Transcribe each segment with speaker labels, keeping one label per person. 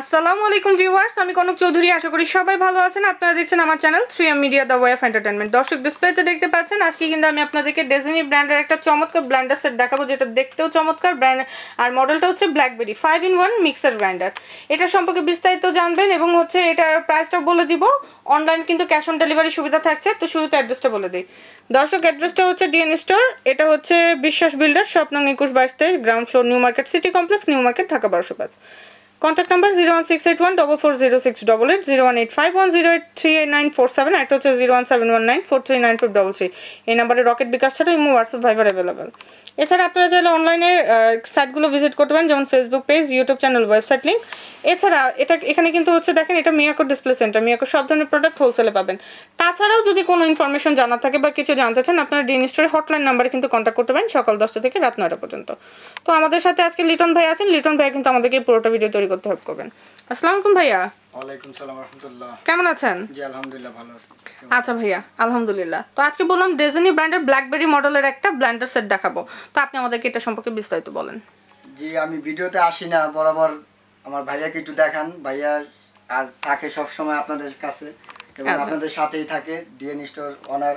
Speaker 1: আসসালামু আলাইকুম ভিউয়ার্স আমি কনক চৌধুরী আশা করি সবাই ভালো আছেন আপনারা দেখছেন আমার channel three M media the way of entertainment দর্শক ডিসপ্লেতে দেখতে পাচ্ছেন আজকে কিন্তু আমি আপনাদেরকে ডেজনি ব্র্যান্ডের একটা চমৎকার ব্ল্যান্ডার সেট দেখাবো যেটা দেখতেও চমৎকার ব্র্যান্ড আর মডেলটা হচ্ছে BlackBerry five in one mixer grinder এটা সম্পর্কে বিস্তারিত জানবেন এবং হচ্ছে এটার প্রাইসটা বলে দিব অনলাইন কিন্তু ক্যাশ অন ডেলিভারি সুবিধা থাকছে তো শুরুতে অ্যাড্রেসটা বলে দিই দর্শক অ্যাড্রেসটা হচ্ছে ডিএন স্টোর এটা হচ্ছে বিশ্বাস বিল্ডার স্বপ্ন একুশ বাইশ তেইশ ground floor new market city complex new market Dhaka বারোশো পাঁচ contact number zero one six eight one double four zero six double eight zero one eight five one zero eight three eight nine four seven একটা হচ্ছে zero one seven one nine four three nine five double three এই নাম্বারে rocket বিকাশ ছাড়া imo WhatsApp ভাইবার available এছাড়া আপনারা চাইলে অনলাইনে সাইটগুলো ভিজিট করতে পারেন যেমন Facebook page YouTube channel website link এছাড়া এটা এখানে কিন্তু হচ্ছে দেখেন এটা মিয়াকো ডিসপ্লে সেন্টার মিয়াকো সব ধরনের প্রোডাক্ট হোলসেলে পাবেন তাছাড়াও যদি কোনো ইনফরমেশন জানা থাকে বা কিছু জানতে চান আপনারা ডিন স্টোরের হটলাইন নাম্বারে কিন্তু কন্ট্যাক্ট করতে পারেন সকাল দশটা থেকে রাত নয়টা পর্যন্ত তো আমাদের সাথে আজকে লিটন ভাই আছেন লিটন ভাই কিন্তু আমাদেরকে পুরোটা ভিডিও তৈরি করতে হেল্প করবেন আসসালামু আলাইকুম ভাইয়া
Speaker 2: ওয়ালাইকুম কেমন আছেন জি আলহামদুলিল্লাহ ভালো
Speaker 1: আচ্ছা ভাইয়া আলহামদুলিল্লাহ তো আজকে বললাম ডেজনি ব্র্যান্ডের ব্ল্যাকবেরি মডেলের একটা সেট দেখাবো তো আপনি আমাদেরকে এটা সম্পর্কে বিস্তারিত বলেন
Speaker 2: আমি ভিডিওতে আসি না বরাবর আমার দেখান ভাইয়া আজ থাকে সবসময় আপনাদের কাছে আচ্ছা। আপনাদের সাথেই থাকে স্টোর অনার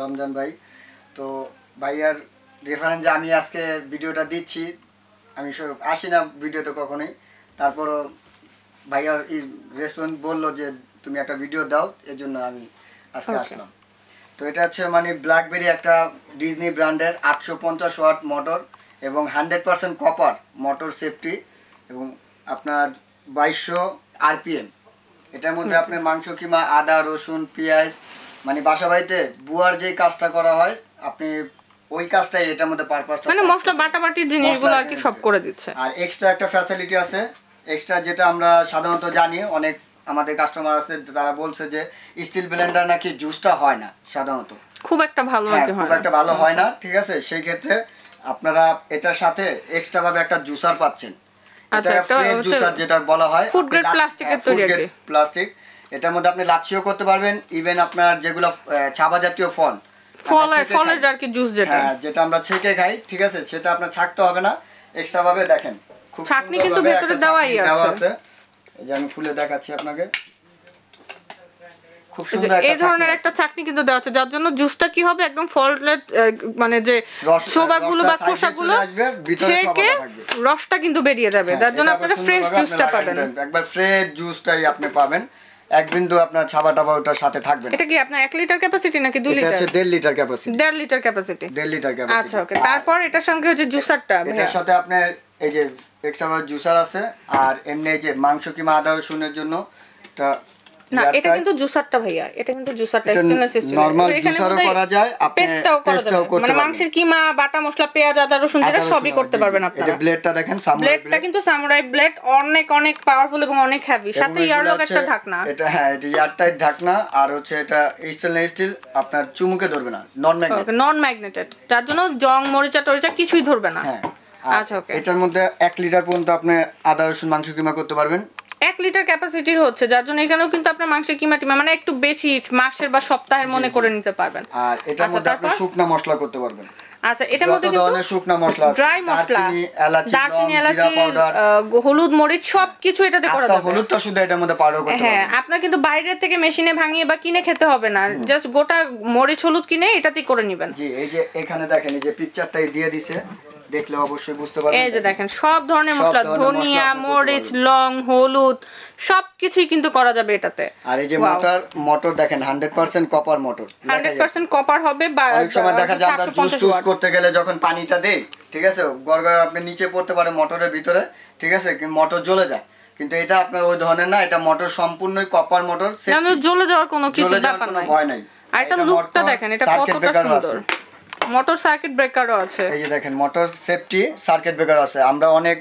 Speaker 2: রমজান ভাই তো ভাইয়ার আমি আজকে ভিডিওটা দিচ্ছি আমি আসি না ভিডিওতে কখনোই তারপরও ভাইয়া রেসপন্স বললো যে তুমি একটা ভিডিও দাও এর জন্য আমি আজকে আসলাম তো এটা হচ্ছে মানে ব্ল্যাকবেরি একটা ডিজনি ব্র্যান্ডের আটশো পঞ্চাশ ওয়াট মোটর এবং hundred percent copper motor safety এবং আপনার বাইশশো আরপিএম এটার মধ্যে আপনি মাংস কিমা আদা রসুন পেঁয়াজ মানে বাসা বাড়িতে বুয়ার যে কাজটা করা হয় আপনি ওই কাজটাই এটার মধ্যে পারপাস মানে
Speaker 1: মশলা বাটাবাটির জিনিসগুলো আর কি
Speaker 2: সব করে দিচ্ছে আর এক্সট্রা একটা ফ্যাসিলিটি আছে এক্সট্রা যেটা আমরা সাধারণত জানি অনেক আমাদের কাস্টমার আছে তারা বলছে যে স্টিল ব্লেন্ডার নাকি জুসটা হয় না সাধারণত
Speaker 1: খুব একটা ভালো হ্যাঁ, খুব একটা
Speaker 2: ভালো হয় না ঠিক আছে সেই ক্ষেত্রে আপনারা এটার সাথে এক্সট্রা ভাবে একটা জুসার পাচ্ছেন জুসার আচ্ছা, যেটা বলা হয় ফুড গ্রেড প্লাস্টিকের তৈরি প্লাস্টিক এটার মধ্যে আপনি লাচ্ছিও করতে পারবেন ইভেন আপনার যেগুলো ছাবা জাতীয় ফল ফলের ফলের আর কি জুস যেটা হ্যাঁ যেটা আমরা ছেঁকে খাই ঠিক আছে সেটা আপনার ছাকতে হবে না এক্সট্রা ভাবে দেখেন ছাকনি কিন্তু ভেতরে দেওয়াই আছে এই যে আমি খুলে দেখাচ্ছি আপনাকে খুব সুন্দর এই ধরনের
Speaker 1: একটা চাটনি কিন্তু দেওয়া আছে যার জন্য জুসটা কি হবে একদম ফলটলেট মানে যে শোবাগুলো বা খোসাগুলো ছেকে রসটা কিন্তু বেরিয়ে যাবে হ্যাঁ, যার জন্য আপনারা ফ্রেশ জুসটা পাবেন
Speaker 2: একবার ফ্রেশ জুসটাই আপনি পাবেন এক বিন্দু আপনার ছাবা টাবা ওটার সাথে থাকবে এটা
Speaker 1: কি আপনার 1 লিটার ক্যাপাসিটি নাকি 2 লিটার
Speaker 2: এটা হচ্ছে 1.5 litre capacity 1.5 litre capacity 1.5 litre capacity আচ্ছা
Speaker 1: ওকে তারপর এটার সঙ্গে হচ্ছে জুসারটা এটার সাথে
Speaker 2: আপনার এই যে এক্সট্রা জুসার আছে আর এমনি যে মাংস কিমা আদা রসুনের জন্য এটা না এটা
Speaker 1: কিন্তু জুসারটা ভাইয়া এটা কিন্তু জুসারটা এক্সটার্নাল সিস্টেম নরমাল জুসারও করা যায় আপনি পেস্টটাও করতে পারেন মানে মাংসের কিমা বাটা মশলা পেঁয়াজ আদা রসুন যেটা সবই করতে পারবেন
Speaker 2: আপনারা এটা ব্লেডটা দেখেন সামুরাই ব্লেডটা
Speaker 1: কিন্তু সামুরাই ব্লেড অনেক অনেক পাওয়ারফুল এবং অনেক হেভি সাথে ইয়ারলক একটা ঢাকনা এটা
Speaker 2: হ্যাঁ এটা ইয়ারটাইট ঢাকনা আর হচ্ছে এটা স্টিল স্টিল আপনার চুমুকে ধরবে না নন ম্যাগনেটেড নন
Speaker 1: ম্যাগনেটেড যার জন্য জং মরিচা টরিচা কিছুই ধরবে না হ্যাঁ আচ্ছা,
Speaker 2: এটার মধ্যে এক লিটার পর্যন্ত আপনি আদা রসুন মাংস কিমা করতে পারবেন
Speaker 1: এক লিটার ক্যাপাসিটির হচ্ছে যার জন্য এখানেও কিন্তু আপনার মাংসের কিমা টিমা মানে একটু বেশি মাসের বা সপ্তাহের মনে করে নিতে পারবেন আর এটার আচ্ছা, মধ্যে আপনি শুকনা
Speaker 2: মশলা করতে পারবেন
Speaker 1: আচ্ছা হলুদ মরিচ এটাতে হ্যাঁ, আপনার কিন্তু বাইরে থেকে মেশিনে ভাঙিয়ে বা কিনে খেতে হবে না জাস্ট গোটা মরিচ হলুদ কিনে এটাতেই করে নেবেন
Speaker 2: এই যে এখানে দেখেন দিয়ে দেখলে অবশ্যই বুঝতে পারবেন এই যে দেখেন
Speaker 1: সব ধরনের মশলা ধনিয়া মরিচ লং হলুদ সবকিছুই কিন্তু করা যাবে এটাতে আর এই যে
Speaker 2: দেখেন 100% কপার 100%
Speaker 1: কপার হবে অনেক সময় দেখা যায় আমরা জুস জুস
Speaker 2: করতে গেলে যখন পানিটা দেই ঠিক আছে গড়গড় আপনি নিচে পড়তে পারে মোটরের ভিতরে ঠিক আছে মোটর জ্বলে যায় কিন্তু এটা আপনার ওই ধরনের না এটা মোটর সম্পূর্ণই কপার মোটর জ্বলে
Speaker 1: যাওয়ার কোনো কিছু ব্যাপার নাই ভয় নাই লুকটা দেখেন এটা কতটা সুন্দর মোটর সার্কিট ব্রেকারও আছে
Speaker 2: এই যে দেখেন মোটর সেফটি সার্কিট ব্রেকার আছে আমরা অনেক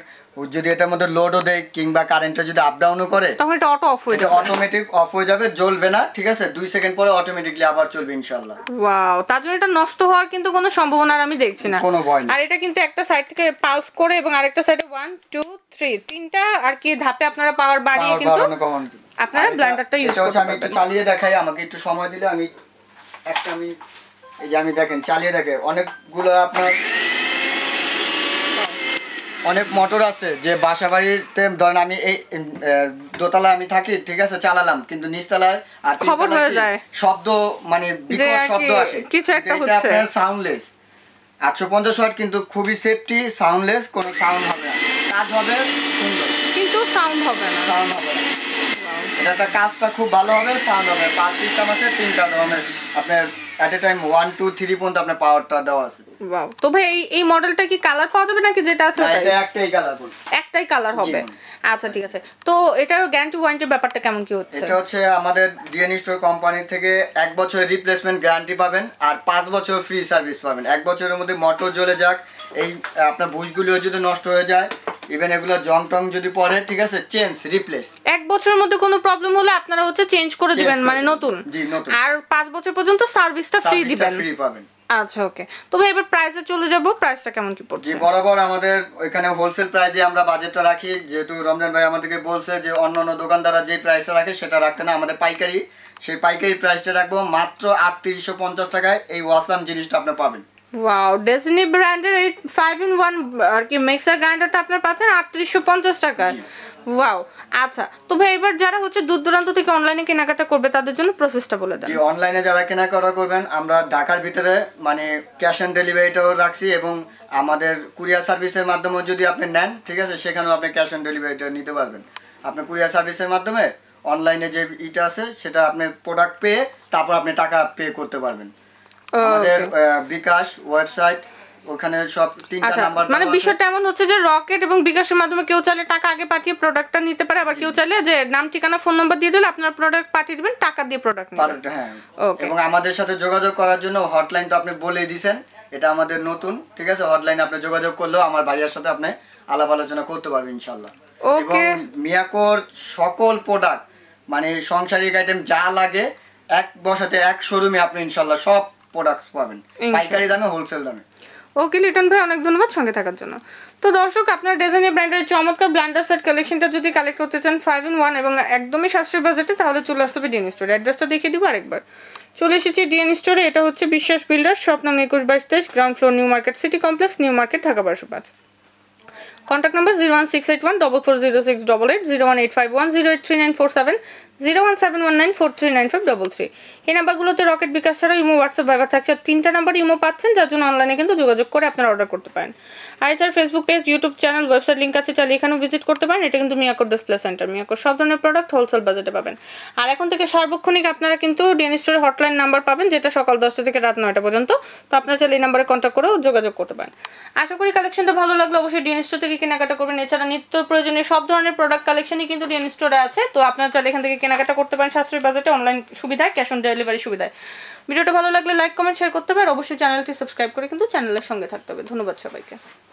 Speaker 2: যদি এটার মধ্যে লোডও দেয় কিংবা কারেন্টটা যদি আপ ডাউনও করে তখন এটা অটো অফ হয়ে যাবে অটোমেটিক অফ হয়ে যাবে জ্বলবে না ঠিক আছে দুই সেকেন্ড পরে অটোমেটিকলি আবার চলবে ইনশাআল্লাহ
Speaker 1: ওয়াও তার জন্য এটা নষ্ট হওয়ার কিন্তু কোনো সম্ভাবনা আমি দেখছি না কোনো ভয় আর এটা কিন্তু একটা সাইড থেকে পালস করে এবং আরেকটা সাইডে 1 2 3 তিনটা আর কি ধাপে আপনারা পাওয়ার বাড়িয়ে কিন্তু আপনারা ব্লেন্ডারটা ইউজ করতে পারবেন আমি একটু
Speaker 2: চালিয়ে দেখাই আমাকে একটু সময় দিলে আমি একটা আমি এই যে আমি দেখেন চালিয়ে দেখে অনেকগুলো আপনার অনেক মোটর আছে যে বাসা বাড়িতে ধরেন আমি এই দোতলা আমি থাকি ঠিক আছে চালালাম কিন্তু নিচতলায় আর খবর হয়ে যায় শব্দ মানে বিকট শব্দ আসে কিছু একটা হচ্ছে এটা আপনার সাউন্ডলেস 850 ওয়াট কিন্তু খুবই সেফটি সাউন্ডলেস কোনো সাউন্ড হবে না
Speaker 1: কাজ হবে সুন্দর কিন্তু সাউন্ড হবে না সাউন্ড হবে না
Speaker 2: এটা কাজটা খুব ভালো হবে সাউন্ড হবে পাঁচ সিস্টেম আছে তিনটা ধরনের আপনার at a time one two three পর্যন্ত আপনার পাওয়ারটা দেওয়া আছে
Speaker 1: তো ভাই এই মডেলটা কি কালার পাওয়া যাবে নাকি যেটা আছে এটা
Speaker 2: একটাই কালার হবে
Speaker 1: একটাই কালার হবে আচ্ছা ঠিক আছে তো এটার গ্যারান্টি ওয়ারেন্টির ব্যাপারটা কেমন কি হচ্ছে এটা
Speaker 2: হচ্ছে আমাদের ডিএন স্টোর কোম্পানি থেকে এক বছরের রিপ্লেসমেন্ট গ্যারান্টি পাবেন আর পাঁচ বছর ফ্রি সার্ভিস পাবেন এক বছরের মধ্যে মোটর জ্বলে যাক এই আপনার বুশগুলিও যদি নষ্ট হয়ে যায় ইভেন এগুলো জং টং যদি পড়ে ঠিক আছে চেঞ্জ
Speaker 1: রিপ্লেস এক বছরের মধ্যে কোনো প্রবলেম হলে আপনারা হচ্ছে চেঞ্জ করে দিবেন মানে নতুন জি নতুন আর পাঁচ বছর পর্যন্ত সার্ভিসটা ফ্রি দিবেন ফ্রি পাবেন আচ্ছা ওকে তো ভাই এবার প্রাইসে চলে যাব প্রাইসটা কেমন কি পড়ছে জি বরাবর
Speaker 2: আমাদের এখানে হোলসেল প্রাইসে আমরা বাজেটটা রাখি যেহেতু রমজান ভাই আমাদেরকে বলছে যে অন্য অন্য দোকানদাররা যে প্রাইসটা রাখে সেটা রাখতে না আমাদের পাইকারি সেই পাইকারি প্রাইসটা রাখবো মাত্র আটত্রিশশো পঞ্চাশ টাকায় এই ওয়াসলাম জিনিসটা আপনি পাবেন
Speaker 1: ওয়াও ডেসনি ব্র্যান্ডের এই ফাইভ ইন ওয়ান আর কি মিক্সার গ্রাইন্ডারটা আপনার পাচ্ছেন আটত্রিশশো পঞ্চাশ টাকায় ওয়াও আচ্ছা তো ভাই এবার যারা হচ্ছে দূর দূরান্ত থেকে অনলাইনে কেনাকাটা করবে তাদের জন্য প্রসেসটা বলে দেয়
Speaker 2: অনলাইনে যারা কেনাকাটা করবেন আমরা ঢাকার ভিতরে মানে ক্যাশ অন ডেলিভারিটাও রাখছি এবং আমাদের কুরিয়ার সার্ভিসের মাধ্যমে যদি আপনি নেন ঠিক আছে সেখানেও আপনি ক্যাশ অন ডেলিভারিটা নিতে পারবেন আপনি কুরিয়ার সার্ভিসের মাধ্যমে অনলাইনে যে ইটা আছে সেটা আপনি প্রোডাক্ট পেয়ে তারপর আপনি টাকা পে করতে পারবেন Oh, আমাদের বিকাশ ওয়েবসাইট ওখানে সব তিনটা নাম্বার আচ্ছা, মানে বিষয়টা
Speaker 1: এমন হচ্ছে যে রকেট এবং বিকাশের মাধ্যমে কেউ চাইলে টাকা আগে পাঠিয়ে প্রোডাক্টটা নিতে পারে আবার কেউ চাইলে যে নাম ঠিকানা ফোন নাম্বার দিয়ে দিলে আপনার প্রোডাক্ট পাঠিয়ে দিবেন টাকা দিয়ে প্রোডাক্ট
Speaker 2: হ্যাঁ এবং আমাদের সাথে যোগাযোগ করার জন্য হটলাইন তো আপনি বলে দিয়েছেন এটা আমাদের নতুন ঠিক আছে হটলাইনে আপনি যোগাযোগ করলেও আমার ভাইয়ের সাথে আপনি আলাপ আলোচনা করতে পারবেন ইনশাআল্লাহ এবং মিয়াকোর সকল প্রোডাক্ট মানে সংসারিক আইটেম যা লাগে এক বসাতে এক শোরুমে আপনি ইনশাল্লাহ সব প্রোডাক্টস পাবেন পাইকারি দামে হোলসেল দামে
Speaker 1: ওকে লিটন ভাই অনেক ধন্যবাদ সঙ্গে থাকার জন্য তো দর্শক আপনার ডিজাইনি ব্র্যান্ডের চমৎকার ব্ল্যান্ডার সেট কালেকশনটা যদি কালেক্ট করতে চান ফাইভ ইন ওয়ান এবং একদমই সাশ্রয় বাজেটে তাহলে চলে আসতে হবে ডিএন স্টোরে অ্যাড্রেসটা দেখিয়ে দিব আরেকবার চলে এসেছি ডিএন স্টোরে এটা হচ্ছে বিশ্বাস বিল্ডার স্বপ্ন একুশ বাইশ তেইশ ground floor new market city complex new market Dhaka বারোশো পাঁচ contact number zero one six eight one double four zero six double eight zero one eight five one zero eight three nine four seven zero one seven one nine four three nine five double three এই নাম্বারগুলোতে rocket বিকাশ ছাড়া imo WhatsApp ভাইবার থাকছে আর তিনটা number imo পাচ্ছেন যার জন্য অনলাইনে কিন্তু যোগাযোগ করে আপনারা অর্ডার করতে পারেন ISR Facebook page YouTube channel website link আছে চালিয়ে এখানেও ভিজিট করতে পারেন এটা কিন্তু মিয়াকোর ডিসপ্লে সেন্টার মিয়াকোর সব ধরনের প্রোডাক্ট হোলসেল বাজেটে পাবেন আর এখন থেকে সার্বক্ষণিক আপনারা কিন্তু ডেন স্টোরের হটলাইন নাম্বার পাবেন যেটা সকাল দশটা থেকে রাত নয়টা পর্যন্ত তো আপনারা চাইলে এই নাম্বারে কন্ট্যাক্ট করেও যোগাযোগ করতে পারেন আশা করি কালেকশনটা ভালো লাগলো অবশ্যই ডেন স্টোর থেকে থেকে কেনাকাটা করবেন এছাড়া নিত্য প্রয়োজনীয় সব ধরনের প্রোডাক্ট কালেকশনই কিন্তু ডিএন স্টোরে আছে তো আপনারা চাইলে এখান থেকে কেনাকাটা করতে পারেন সাশ্রয়ী বাজেটে অনলাইন সুবিধায় ক্যাশ অন ডেলিভারি সুবিধায় ভিডিওটা ভালো লাগলে লাইক কমেন্ট শেয়ার করতে হবে অবশ্যই চ্যানেলটি সাবস্ক্রাইব করে কিন্তু চ্যানেলের সঙ্গে থাকতে হবে ধন্যবাদ সবাইকে